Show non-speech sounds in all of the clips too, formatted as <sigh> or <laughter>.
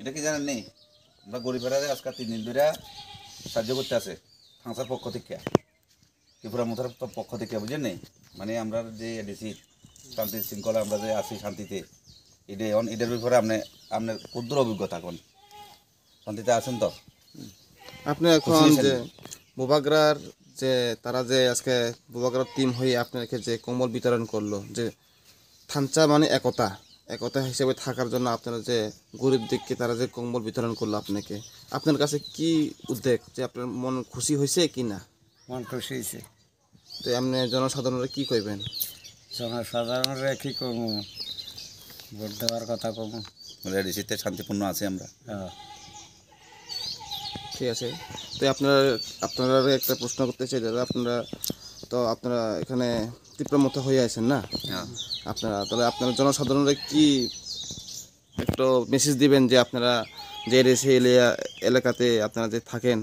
এটা কি জানেন নেই আমরা গরিবেরা আজকাল তিন দিন ধরে সাহায্য করতে আছে ফাংসার পক্ষ থেকে ত্রিপুরা মথার পক্ষ থেকে বুঝলেন নেই মানে আমরা যে এডিসি শান্তি শৃঙ্খলা আমরা যে আছি শান্তিতে এটা অন এটার ব্যাপারে আপনি আপনার ক্ষুদ্র অভিজ্ঞতা এখন শান্তিতে আছেন তো আপনি এখন যে মুবাগরার যে তারা যে আজকে মুবাগরার টিম হয়ে আপনাকে যে কম্বল বিতরণ করলো যে থানচা মানে একতা একতা হিসেবে থাকার জন্য আপনারা যে গরিব দিককে তারা যে কম্বল বিতরণ করলো আপনাকে আপনার কাছে কি উদ্বেগ যে আপনার মন খুশি হয়েছে কি না মন খুশি হয়েছে তো আপনি জনসাধারণরা কি করবেন জনসাধারণরা কি করব ভোট দেওয়ার কথা কম রেডিসিতে শান্তিপূর্ণ আছি আমরা হ্যাঁ। ঠিক আছে তো আপনারা আপনারা একটা প্রশ্ন করতে চাই দাদা আপনারা তো আপনারা এখানে তীব্র মতো হয়ে আছেন না হ্যাঁ। আপনারা তাহলে আপনারা জনসাধারণরা কি একটু মেসেজ দিবেন যে আপনারা যে রেসে এলাকাতে আপনারা যে থাকেন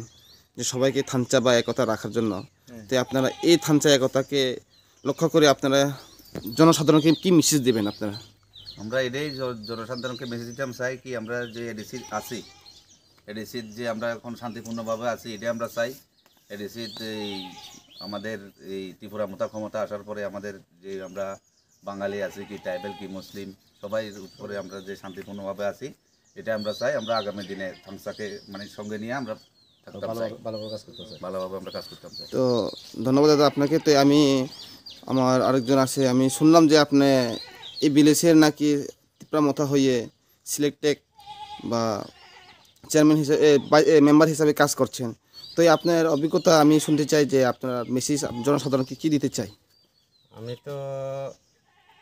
যে সবাইকে থানচা বা একতা রাখার জন্য হ্যাঁ। তো আপনারা এই থানচা একতাকে লক্ষ্য করে আপনারা জনসাধারণকে কি মেসেজ দেবেন আপনারা আমরা এটাই জনসাধারণকে মেসেজ দিতাম চাই কি আমরা যে এডিসি আছি এডিসির যে আমরা এখন শান্তিপূর্ণভাবে আছি এটাই আমরা চাই এডিসির আমাদের এই ত্রিপুরা মোতা ক্ষমতা আসার পরে আমাদের যে আমরা বাঙালি আছি কি ট্রাইবেল কি মুসলিম সবাই উপরে আমরা যে শান্তিপূর্ণভাবে আছি এটা আমরা চাই আমরা আগামী দিনে থামসাকে মানে সঙ্গে নিয়ে আমরা ভালোভাবে আমরা কাজ করতাম তো ধন্যবাদ দাদা আপনাকে তো আমি আমার আরেকজন আছে আমি শুনলাম যে আপনি এই বিলেসের নাকি মথা হয়ে সিলেক্টেক বা চেয়ারম্যান হিসাবে মেম্বার হিসাবে কাজ করছেন তো আপনার অভিজ্ঞতা আমি শুনতে চাই যে আপনার মেসেজ জনসাধারণকে কী দিতে চাই আমি তো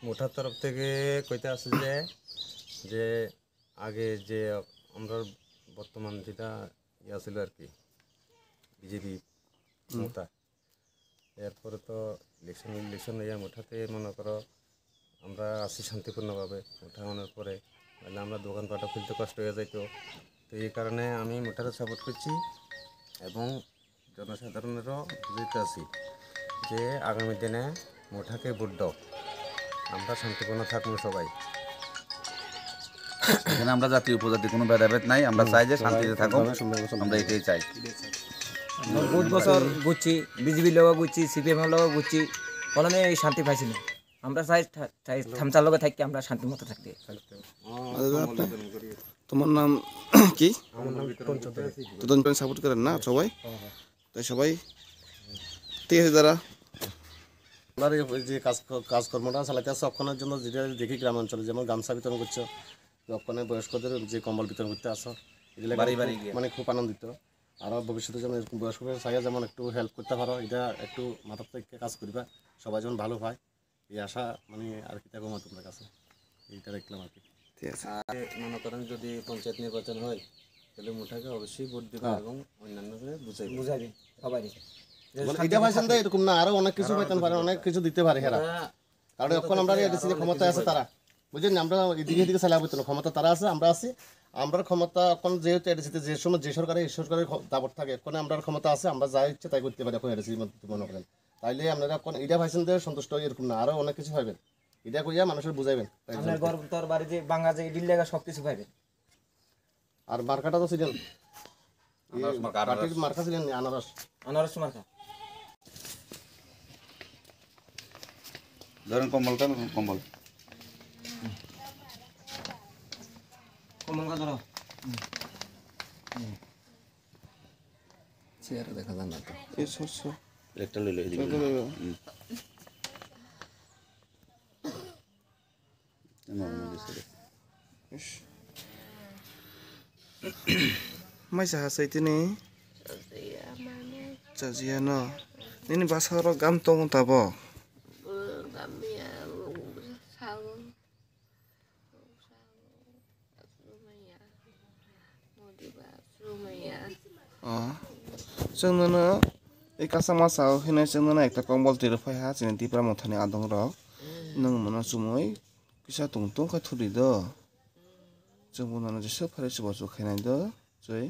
মুঠার তরফ থেকে কইতে আছে যে যে আগে যে আমরা বর্তমান যেটা ইয়া ছিল আর কি বিজেপি মুঠা এরপরে তো ইলেকশন ইলেকশন ইয়া মুঠাতে মনে করো আমরা আসি শান্তিপূর্ণভাবে মুঠা আনার পরে তাহলে আমরা দোকানপাটও খুলতে কষ্ট হয়ে যাইত তো এই কারণে আমি মুঠাকে সাপোর্ট করছি এবং জনসাধারণেরও বুঝতে আছি যে আগামী দিনে মুঠাকে ভোট দাও আমরা শান্তিপূর্ণ থাকবো সবাই এখানে আমরা জাতি উপজাতি কোনো ভেদাভেদ নাই আমরা চাই যে শান্তিতে থাকো আমরা এটাই চাই বহুত বছর ঘুরছি বিজেপির লোক ঘুরছি সিপিএম লোক ঘুরছি কলমে এই শান্তি পাইছি না আমরা চাই চাই থামচার লগে থাকি আমরা শান্তি মতো থাকতে তোমার নাম <clears throat> কি সাপোর্ট করেন না সবাই হ্যাঁ, হ্যাঁ। তাই সবাই ঠিক আছে দাদা আপনার যে কাজ কাজকর্মটা চালাইতেছে অক্ষণের জন্য যেটা দেখি গ্রামাঞ্চলে যেমন গামছা বিতরণ করছো অক্ষণের বয়স্কদের যে কম্বল বিতরণ করতে আসো এগুলো বাড়ি বাড়ি মানে খুব আনন্দিত আরও ভবিষ্যতে যেমন বয়স্কদের চাইয়া যেমন একটু হেল্প করতে পারো এটা একটু মাথার থেকে কাজ করিবা সবাই যেমন ভালো হয় এই আশা মানে আর কি থাকবো তোমার কাছে এইটা দেখলাম আর কি ঠিক আছে মনে করেন যদি পঞ্চায়েত নির্বাচন হয় তাহলে মুঠাকে অবশ্যই ভোট দেবে হ্যাঁ। এবং অন্যান্য বুঝাই বুঝাবে সবাই মানে তো এরকম না আরো অনেক কিছু পারে অনেক কিছু দিতে পারে হেরা কারণ এখন আমরা ক্ষমতা আছে তারা বুঝলেন আমরা এদিকে এদিকে ক্ষমতা তারা আছে আমরা আছি আমরা ক্ষমতা এখন যেহেতু যে সময় যে এই সরকারের দাবর থাকে এখন আমরা ক্ষমতা আছে আমরা যা ইচ্ছে তাই করতে পারি এখন মধ্যে মনে করেন তাইলে আপনারা এখন সন্তুষ্ট এরকম না আরো অনেক কিছু এটা কইয়া মানুষের বুঝাইবেন আপনার যে সব কিছু পাইবেন আর মার্কাটা তো ছিলেন মার্কা ছিলেন আনারস আনারস মার্কা Daran kumbal kan kumbal. Kumbal ka daro. Siya rada ka lang nato. Yes, yes, yes. Lektan lilo. Mai sa hasa iti ini. sa ziyana, ini basa ro gantong tabo, जोंनोनो ओइ कासा मासाव हिनाय जोंनोनो एकटा कम्बल तिरफायहा जोंनि दिप्रा मथानि आदं र नों मोना जुमै फैसा दंदंखाय थुरिदो जों बुंनानै जेसे फारि सुबा जखायनायदो जै